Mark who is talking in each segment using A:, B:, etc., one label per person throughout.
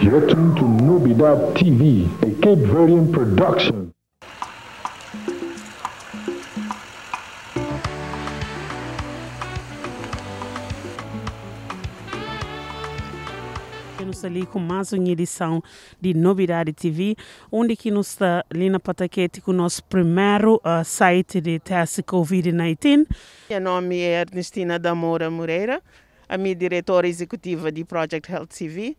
A: You're to Nubidab TV, a Cape Verdean production.
B: Estamos
C: ali com mais uma edição de Novidade TV, onde que nos está ali na Pataquete com o nosso primeiro uh, site de teste Covid-19. Meu nome é Ernestina Damora Moreira, a minha diretora executiva de Project Health TV.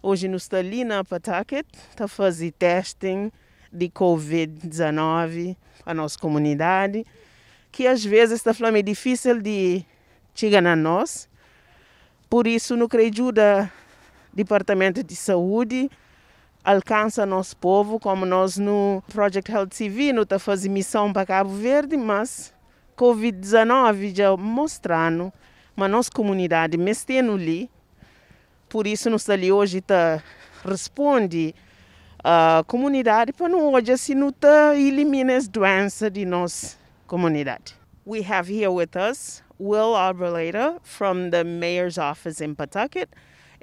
C: Hoje nós está ali na Pataket está fazendo fazer testing de Covid-19 a nossa comunidade, que às vezes está falando é difícil de chegar a nós. Por isso, não creio do Departamento de Saúde alcança nosso povo, como nós no Project Health TV, não está fazendo missão para Cabo Verde, mas Covid-19 já mostrando, a nossa comunidade mexendo ali, Por isso, nós ali hoje tá, responde a ah, comunidade para não hoje não tá elimina as doenças de nossa comunidade. We have here with us Will Arboleda from the mayor's office in Pawtucket,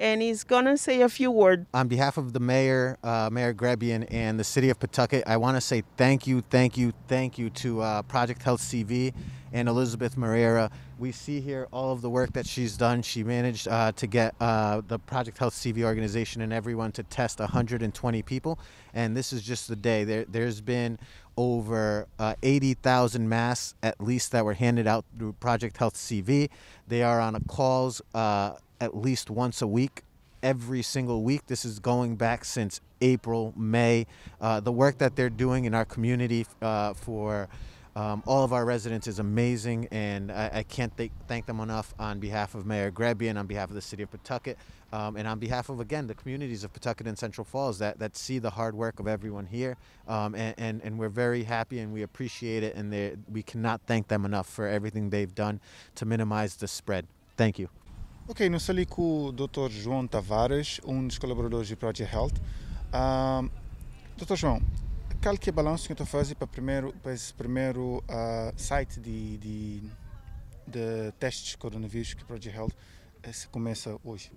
C: and he's gonna say a
A: few words. On behalf of the mayor, uh, Mayor Grebian, and the city of Pawtucket, I want to say thank you, thank you, thank you to uh, Project Health CV and Elizabeth Moreira we see here all of the work that she's done. She managed uh, to get uh, the Project Health CV organization and everyone to test 120 people. And this is just the day. There, there's been over uh, 80,000 masks at least that were handed out through Project Health CV. They are on calls uh, at least once a week every single week. This is going back since April, May. Uh, the work that they're doing in our community uh, for um, all of our residents is amazing, and I, I can't th- thank them enough on behalf of Mayor Grebian, on behalf of the city of Pawtucket, um, and on behalf of, again, the communities of Pawtucket and Central Falls that, that see the hard work of everyone here. Um, and, and, and, we're very happy and we appreciate it, and we cannot thank them enough for everything they've done to minimize the spread. Thank you. Ok, nós ali com o Dr. João Tavares, um
D: dos colaboradores Project Health. Um, Dr. João, aquele que é balanço que tu fazes a fazer para, primeiro, para esse primeiro uh, site de, de, de testes de coronavírus que o é Project Health eh, se começa hoje.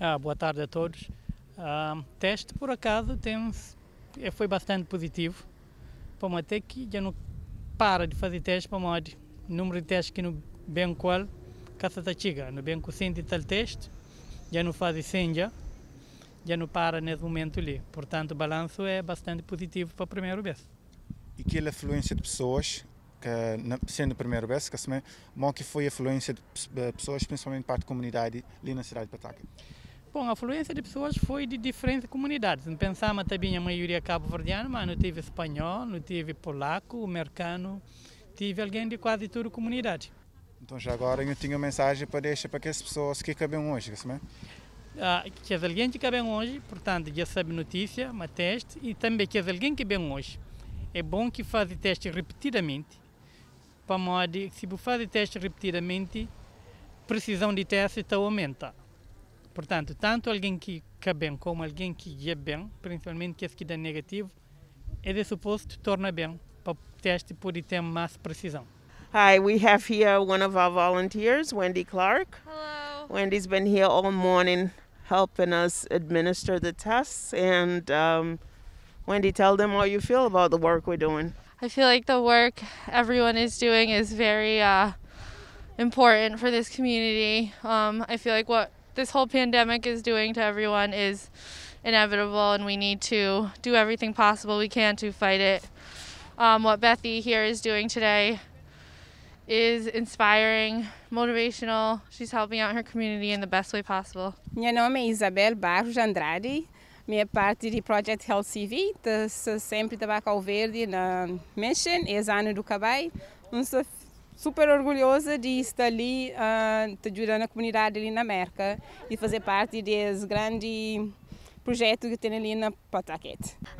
E: Ah, boa tarde a todos. Uh, teste, por acaso, temos, eh, foi bastante positivo. Para até que já não para de fazer testes, para ver número de testes que no bem qual, caça chega, no bem que sente tal teste, já não faz 100 já já não para nesse momento ali. Portanto, o balanço é bastante positivo para a primeira vez.
D: E que a afluência é de pessoas, que sendo a primeira vez, que também, que foi a afluência de eh, pessoas, principalmente parte da comunidade ali na cidade de Pataca?
E: Bom, a afluência de pessoas foi de diferentes comunidades. Pensamos também a maioria cabo-verdiana, mas não tive espanhol, não tive polaco, americano, tive alguém de quase toda a comunidade. Então
D: já agora eu tinha uma mensagem para deixar para que as pessoas que acabem é é hoje, que, é?
E: Ah, que é alguém que vem hoje, portanto, já sabe notícia, mas teste, e também que é alguém que vem hoje, é bom que faça teste repetidamente, para modo se você faz teste repetidamente, precisão de teste está aumenta. Portanto, tanto alguém que quer bem como alguém que é bem, principalmente que que dá negativo, é de suposto torna bem para o teste poder ter mais precisão. Hi, we have here one of our
C: volunteers, Wendy Clark. Hello. Wendy's been here all morning. helping us administer the tests. And um, Wendy, tell them how you feel about the work we're doing.
E: I feel like the work everyone is doing is very uh, important for this community. Um, I feel like what this whole pandemic is doing to everyone is inevitable, and we need to do everything possible we can to fight it. Um, what Bethy here is doing today is inspiring, motivational. She's helping out her community in the best way possible. Meu nome é Isabel Barros
C: Andrade. Minha parte de Project Health CV, sempre Tabacal Verde na Mission, Exano é do Cabai. Um super orgulhosa de estar ali, uh, ajudando a comunidade ali na América e fazer parte desse grande projeto que tem ali na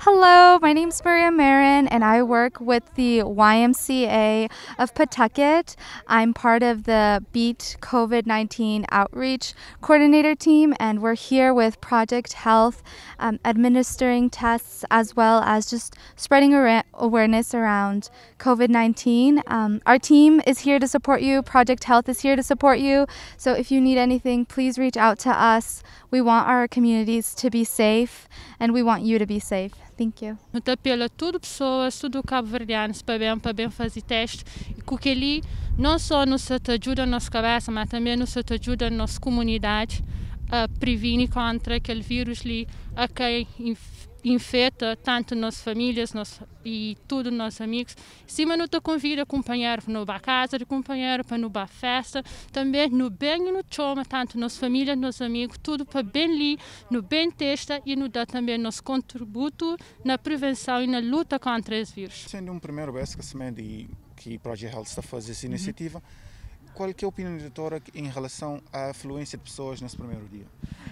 D: Hello, my name is Maria Marin and I work with the YMCA of Pawtucket. I'm part of the BEAT COVID-19 outreach coordinator team and we're here with Project Health um, administering tests as well as just spreading ar- awareness around COVID-19. Um, our team is here to support you. Project Health is here to support you. So if you need anything, please reach out to us. We want our communities to be safe safe and we want you to be safe. Thank you.
E: Então, pela tudo pessoas, tudo cabo-verdianos, para bem, para bem fazer teste, e com que ali não só nos ajuda na nossa cabeça, mas também nos ajuda na nossa comunidade a prevenir contra aquele vírus ali, a que infeta tanto nossas famílias e todos nossos amigos. Cima, eu te convido a acompanhar no bar casa, acompanhar para no festa, também no bem e no choma, tanto nossas famílias, nossos amigos, tudo para bem ali, no bem testa e nos dá também nosso contributo na prevenção e na luta contra esse vírus. Sendo um
D: primeiro vez que a de que Project Health está a fazer essa uhum. iniciativa, uhum. qual é a opinião da doutora em relação à afluência de pessoas nesse primeiro dia?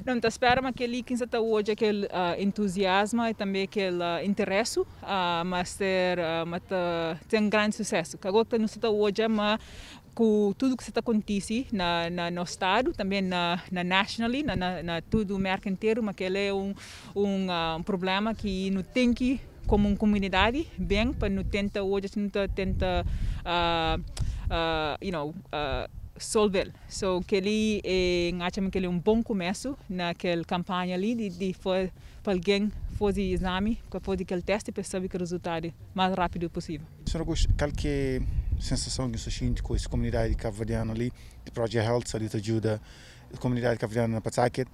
C: Não, tá esperam aquele que está hoje aquele uh, entusiasmo e também aquele uh, interesse, uh, mas ter, uh, mas tá, tem um grande sucesso. Que agora não está hoje, mas com tudo que está acontecendo na, na, no estado, também na, na nationally, na, na, na tudo o mercado inteiro, mas aquele é um, um, uh, um problema que não tem que como uma comunidade bem para não tentar hoje não tenta uh, uh, you know uh, Solvel. So, que ele é, eh, acham que ele é um bom começo naquela campanha ali de, de para alguém fazer exame, para fazer aquele teste para saber que o resultado é mais
D: rápido possível. Senhor Augusto, qual que é sensação que você sente com essa comunidade cabo ali, de Project Health, ali te ajuda, a comunidade cabo na Pataket,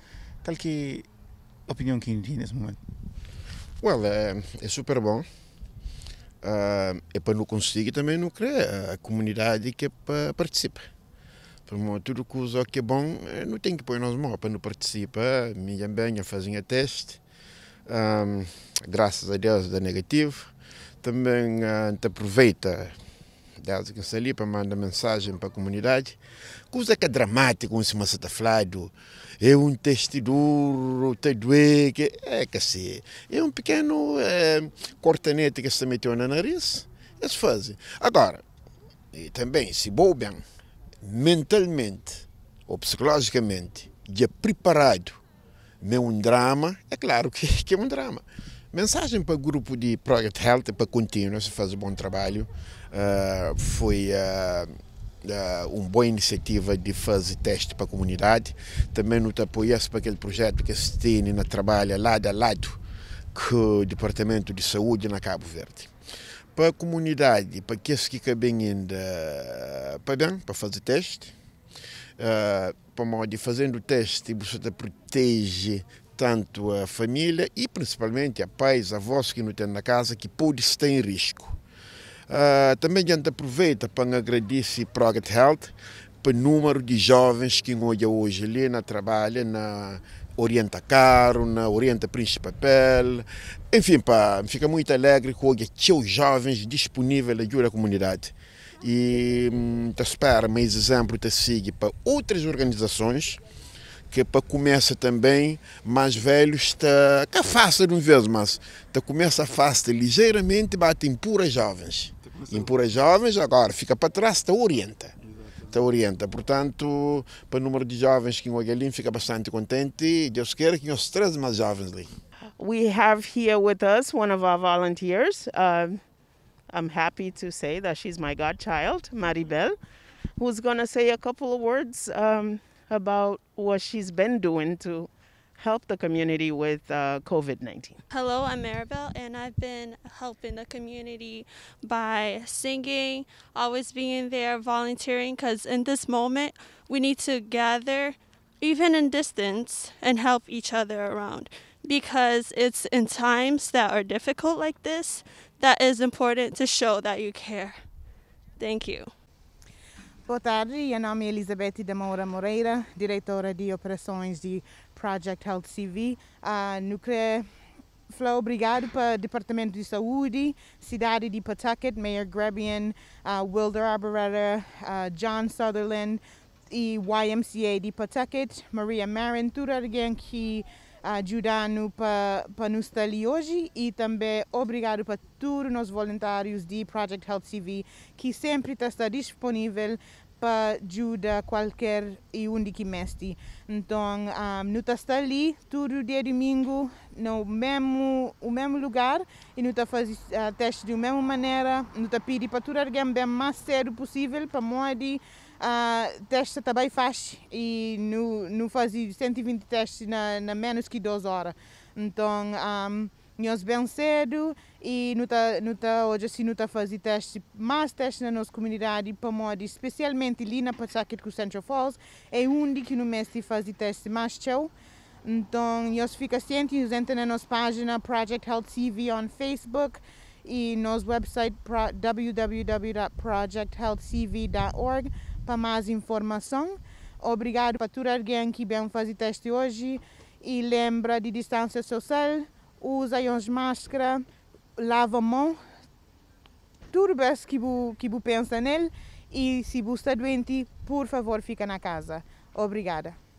D: qual que é opinião que tem nesse momento?
B: Well, é, é super bom. Uh, para não conseguir também não crer a comunidade que é para participar. Tudo que usa que é bom, eh, não tem que pôr nos para não participa. Minha bem, fazem teste. Um, graças a Deus, dá negativo. Também uh, aproveita Deus que ali para mandar mensagem para a comunidade. Coisa é que é dramática, um cima está falado. É um teste duro, tem doer, que é, é que assim. É um pequeno é, cortanete que se meteu no nariz. Eles fazem. Agora, e também, se boubem, mentalmente ou psicologicamente já preparado, é um drama, é claro que, que é um drama. Mensagem para o grupo de Project Health, para continuar, se faz um bom trabalho, uh, foi uh, uh, uma boa iniciativa de fazer teste para a comunidade, também nos apoiamos para aquele projeto que a na trabalha lado a lado com o Departamento de Saúde na Cabo Verde para a comunidade, para aqueles que cabem ainda, ah, para bem, para fazer teste. Uh, para modo fazendo o teste, você protege tanto a família e principalmente a pais, avós que não têm na casa, que pode estar em risco. Uh, também a gente aproveita para agradecer Progress Health, para o número de jovens que olha hoje ali na trabalha, na orienta Carna, orienta Príncipe Papel. Enfim, pá, fica muito alegre com os jovens disponíveis ajuda a comunidade. E hum, te espera, mais exemplo te sigue para outras organizações que para começa também mais velhos está que fácil de um vez mas tá começa afasta ligeiramente bate em puras jovens em puras jovens agora fica para trás tá orienta te orienta. Portanto, para o número de jovens que em Guaguelim fica bastante contente e Deus queira que os três mais jovens ali.
C: We have here with us one of our volunteers. Uh, I'm happy to say that she's my godchild, Maribel, who's going to say a couple of words um, about what she's been doing to help the community with uh, COVID 19?
E: Hello, I'm Maribel, and I've been helping the community by singing, always being there, volunteering, because in this moment, we need to gather, even in distance, and help each other around. Because it's in times that are difficult like this that is important to show that you care. Thank you. Boa tarde, meu nome é
F: Elizabeth de Moura Moreira, diretora de operações de Project Health CV. A obrigado para o Departamento de Saúde, cidade de Pawtucket, Mayor Grebian, uh, Wilder Arboretta, uh, John Sutherland e YMCA de Pawtucket, Maria Marin, tudo alguém que ajudou para, para nos estar ali hoje e também obrigado para todos os voluntários de Project Health CV que sempre está disponível para ajudar qualquer e onde que mestre. Então, um, nós estamos ali todo dia domingo no mesmo, o mesmo lugar e nós faz uh, eh, teste da mesma maneira. Nós pede para todo alguém bem mais cedo possível para morrer. Uh, teste bem fácil e não faz 120 testes na, na menos que 2 horas. Então, um, nós bem cedo e não nuta, hoje assim está fazer teste, mais testes na nossa comunidade para modo, especialmente ali na Pachaquet com Central Falls, é onde que no mês se faz testes mais show. Então, nós fica ciente, nós entra na nossa página Project Health TV on Facebook e nosso website www.projecthealthcv.org para mais informação. Obrigado para todo alguém que bem fazer teste hoje e lembra de distância social usam as máscaras, lavam a mão, tudo bem que você que pensa nele e se você está doente, por favor, fica na casa. Obrigada.